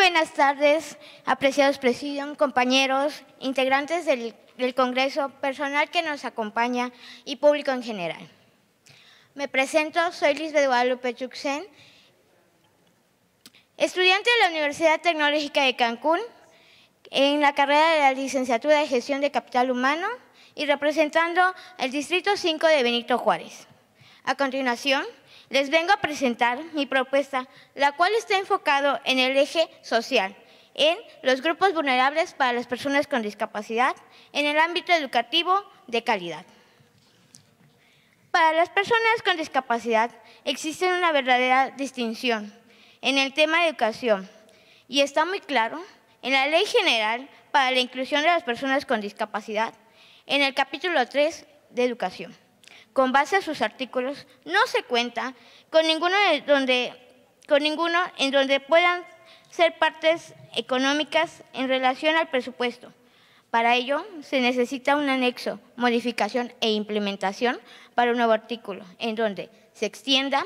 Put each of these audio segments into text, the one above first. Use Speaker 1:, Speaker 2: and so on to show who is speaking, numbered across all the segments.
Speaker 1: buenas tardes, apreciados presidium, compañeros, integrantes del, Congreso, personal que nos acompaña y público en general. Me presento, soy Lisbeth Guadalupe Chuxen, estudiante de la Universidad Tecnológica de Cancún, en la carrera de la licenciatura de Gestión de Capital Humano y representando el Distrito 5 de Benito Juárez. A continuación, les vengo a presentar mi propuesta, la cual está enfocado en el eje social, en los grupos vulnerables para las personas con discapacidad, en el ámbito educativo de calidad. Para las personas con discapacidad existe una verdadera distinción en el tema de educación y está muy claro en la Ley General para la Inclusión de las Personas con Discapacidad, en el capítulo 3 de Educación con base a sus artículos, no se cuenta con ninguno, en donde puedan ser partes económicas en relación al presupuesto. Para ello, se necesita un anexo, modificación e implementación para un nuevo artículo, en donde se extienda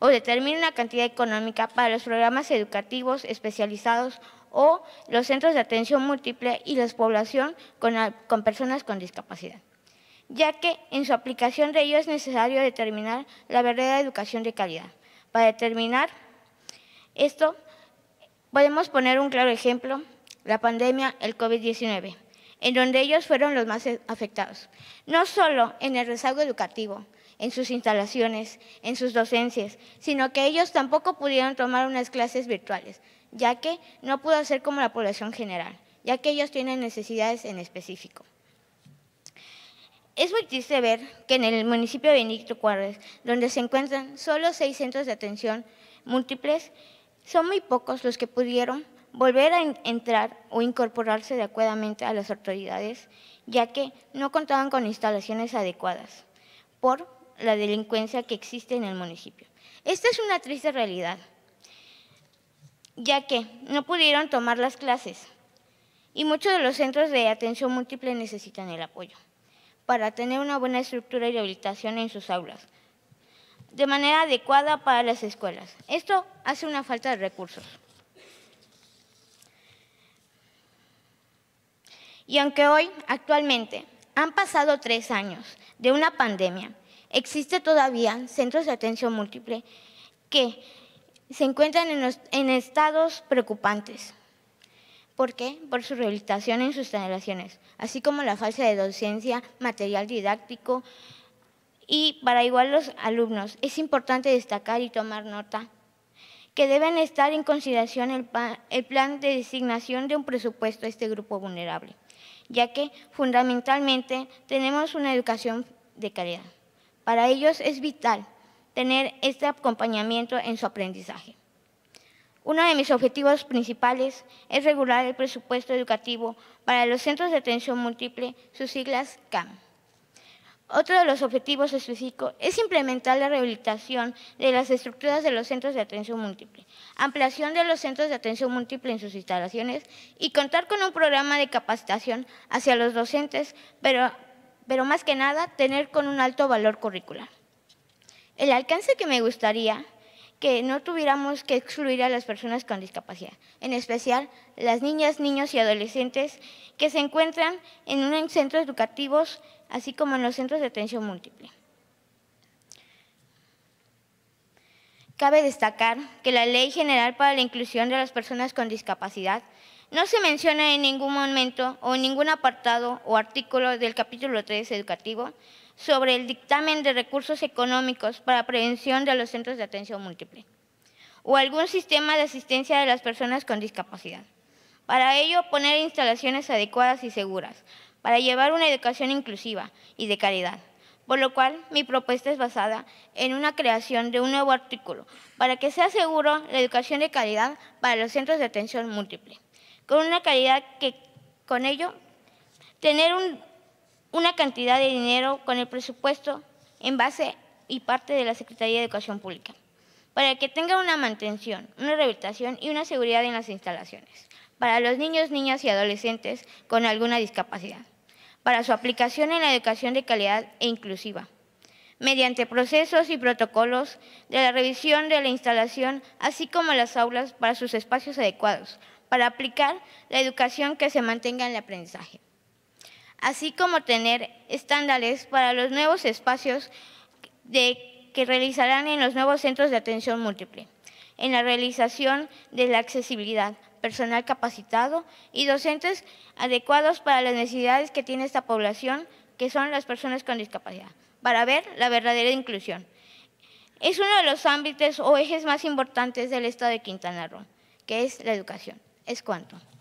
Speaker 1: o determine una cantidad económica para los programas educativos especializados o los centros de atención múltiple y la población con personas con discapacidad ya que en su aplicación de ello es necesario determinar la verdadera educación de calidad. Para determinar esto, podemos poner un claro ejemplo, la pandemia, el COVID-19, en donde ellos fueron los más afectados, no solo en el rezago educativo, en sus instalaciones, en sus docencias, sino que ellos tampoco pudieron tomar unas clases virtuales, ya que no pudo ser como la población general, ya que ellos tienen necesidades en específico. Es muy triste ver que en el municipio de Benito Juárez, donde se encuentran solo seis centros de atención múltiples, son muy pocos los que pudieron volver a entrar o incorporarse adecuadamente a las autoridades, ya que no contaban con instalaciones adecuadas por la delincuencia que existe en el municipio. Esta es una triste realidad, ya que no pudieron tomar las clases y muchos de los centros de atención múltiple necesitan el apoyo para tener una buena estructura y rehabilitación en sus aulas, de manera adecuada para las escuelas. Esto hace una falta de recursos. Y aunque hoy, actualmente, han pasado tres años de una pandemia, existe todavía centros de atención múltiple que se encuentran en, en estados preocupantes. ¿Por qué? Por su rehabilitación en sus generaciones, así como la falta de docencia, material didáctico. Y para igual los alumnos, es importante destacar y tomar nota que deben estar en consideración el, el plan de designación de un presupuesto a este grupo vulnerable, ya que fundamentalmente tenemos una educación de calidad. Para ellos es vital tener este acompañamiento en su aprendizaje. Uno de mis objetivos principales es regular el presupuesto educativo para los Centros de Atención Múltiple, sus siglas CAM. Otro de los objetivos específicos es implementar la rehabilitación de las estructuras de los centros de atención múltiple, ampliación de los centros de atención múltiple en sus instalaciones y contar con un programa de capacitación hacia los docentes, pero, pero más que nada tener con un alto valor curricular. El alcance que me gustaría que no tuviéramos que excluir a las personas con discapacidad, en especial las niñas, niños y adolescentes que se encuentran en centros educativos, así como en los centros de atención múltiple. Cabe destacar que la Ley General para la Inclusión de las Personas con Discapacidad no se menciona en ningún momento o en ningún apartado o artículo del capítulo 3 educativo sobre el dictamen de recursos económicos para prevención de los centros de atención múltiple o algún sistema de asistencia de las personas con discapacidad. Para ello, poner instalaciones adecuadas y seguras, para llevar una educación inclusiva y de calidad. Por lo cual, mi propuesta es basada en una creación de un nuevo artículo para que sea seguro la educación de calidad para los centros de atención múltiple, con una calidad que, con ello, tener un una cantidad de dinero con el presupuesto en base y parte de la Secretaría de Educación Pública, para que tenga una mantención, una rehabilitación y una seguridad en las instalaciones, para los niños, niñas y adolescentes con alguna discapacidad, para su aplicación en la educación de calidad e inclusiva, mediante procesos y protocolos de la revisión de la instalación, así como las aulas para sus espacios adecuados, para aplicar la educación que se mantenga en el aprendizaje así como tener estándares para los nuevos espacios que realizarán en los nuevos centros de atención múltiple, en la realización de la accesibilidad, personal capacitado y docentes adecuados para las necesidades que tiene esta población, que son las personas con discapacidad, para ver la verdadera inclusión. Es uno de los ámbitos o ejes más importantes del Estado de Quintana Roo, que es la educación. Es cuanto.